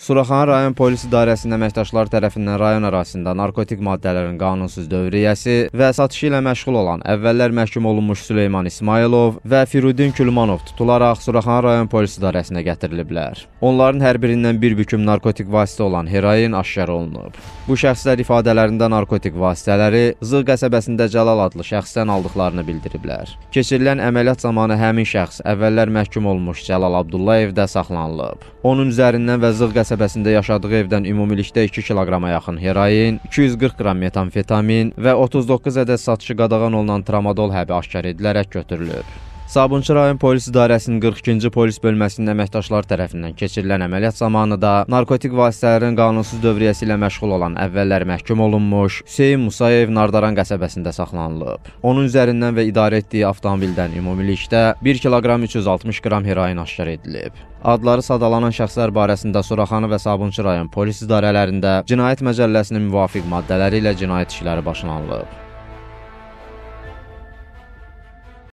Suraxanı rayon polis idarəsinin əməkdaşları tərəfindən rayon ərazisində narkotik maddələrin qanunsuz dövriyyəsi və satışı ilə məşğul olan əvvəllər məhkum olunmuş Süleyman İsmailov və Firudin Külmanov tutularaq Suraxanı rayon polis idarəsinə gətiriliblər. Onların hər birindən bir büküm narkotik vasitə olan heroin aşkar olunub. Bu şəxslər ifadələrində narkotik vasitələri Zığ qəsəbəsində Cəlal adlı şəxsdən aldıqlarını bildiriblər. Keçirilən əməliyyat zamanı həmin şəxs əvvəllər məhkum olmuş Cəlal Abdullayev də saxlanılıb. Onun üzərindən və Zığ qəsəbəsində qəsəbəsində yaşadığı evdən ümumilikdə 2 kiloqrama yaxın heroin, 240 qram metamfetamin və 39 ədəd satışı qadağan olunan tramadol həbi aşkar edilərək götürülüb. Sabunçurayon Polis İdarəsinin 42-ci polis bölməsinin əməkdaşları tərəfindən keçirilən əməliyyat zamanı da narkotik vasitələrin qanunsuz dövriyyəsi ilə məşğul olan əvvəllər məhkum olunmuş Hüseyn Musayev Nardaran qəsəbəsində saxlanılıb. Onun üzərindən və idarə etdiyi avtomobildən ümumilikdə 1 kiloqram 360 qram heroin aşkar edilib. Adları sadalanan şəxslər barəsində Suraxanı və Sabunçu rayon polis idarələrində cinayət məcəlləsinin müvafiq maddələri ilə cinayət işləri başlanılıb.